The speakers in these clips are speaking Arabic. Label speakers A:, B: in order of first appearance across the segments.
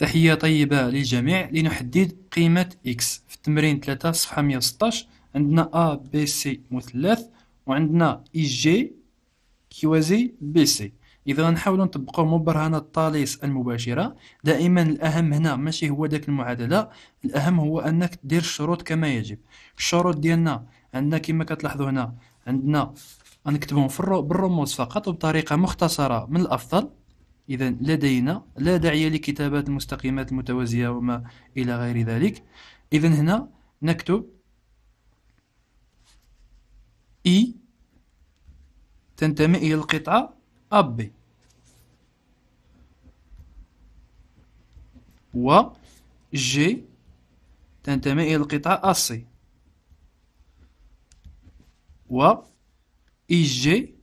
A: تحية طيبة للجميع لنحدد قيمة x في التمرين 3 في صفحة 116 عندنا a b c مثلث وعندنا اي جي كيوازي B سي اذا نحاول نطبقوا مبرهنة طاليس المباشره دائما الاهم هنا ماشي هو داك المعادله الاهم هو انك دير الشروط كما يجب الشروط ديالنا عندنا كما كتلاحظوا هنا عندنا نكتبهم بالرموز فقط وبطريقه مختصره من الافضل إذا لدينا لا داعي لكتابات المستقيمات المتوازية وما إلى غير ذلك إذا هنا نكتب إي تنتمي إلى القطعة أبي و جي تنتمي إلى القطعة أسي و إي جي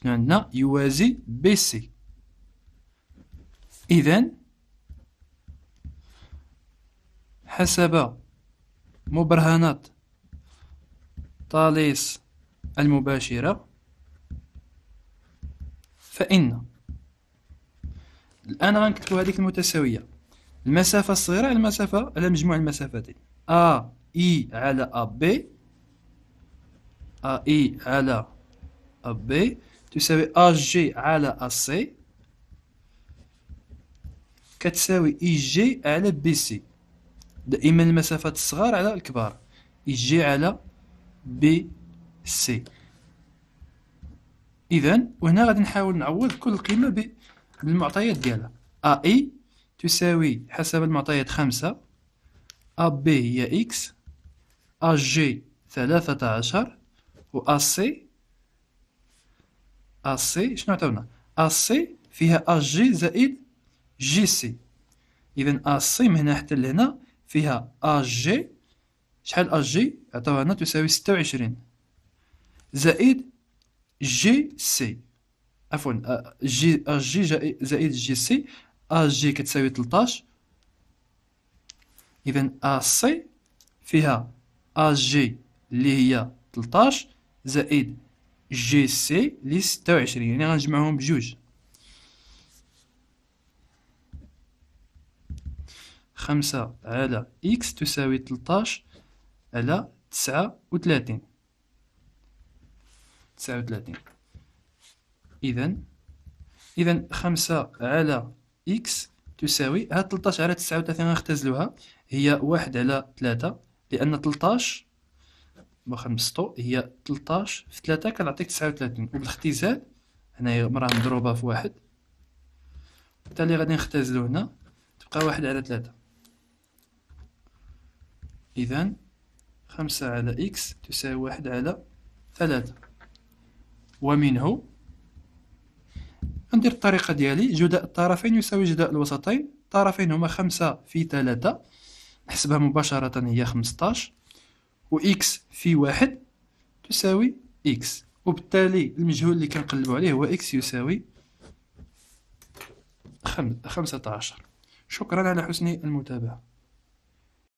A: شنو عندنا يوازي بي سي اذا حسب مبرهنات طاليس المباشرة فإن الآن غنكتبوا هذيك المتساوية المسافة الصغيرة على المسافة على مجموع المسافتين أ إي e على أ بي أ إي على أ بي تساوي AG على AC كتساوي EG على BC دائما المسافات الصغار على الكبار EG على BC إذا وهنا غادي نحاول نعوض كل قيمة بالمعطيات ديالها اي e تساوي حسب المعطيات خمسة AB هي X AG ثلاثة عشر و AC AC شنو عطاونا AC فيها AG زائد GC إذا AC من هنا حتى لهنا فيها AG شحال AG عطاوها تساوي ستة وعشرين زائد جي سي عفوا AG جي زائد جي سي جي كتساوي 13 اذا ا سي فيها ا جي اللي هي 13 زائد جي سي لي ستة وعشرين يعني غنجمعهم بجوج خمسة على إكس تساوي تلتاش على تسعة وتلاتين تسعة وتلاتين إذن إذن خمسة على إكس تساوي هاد تلتاش على تسعة وتلاتين غنختزلوها هي واحد على تلاتة لأن تلتاش ما خمسطو هي 13 في 3 كنعطيك 39 وبالاختزال هنايا مرة مضروبة في واحد بالتالي غادي نختزلو هنا تبقى واحد على 3 إذا 5 على إكس تساوي واحد على 3 ومنه ندير الطريقة ديالي جداء الطرفين يساوي جداء الوسطين الطرفين هما 5 في 3 نحسبها مباشرة هي 15 و اكس في واحد تساوي إكس وبالتالي المجهول اللي كنقلبوا عليه هو إكس يساوي خمسة عشر شكرا على حسن المتابعة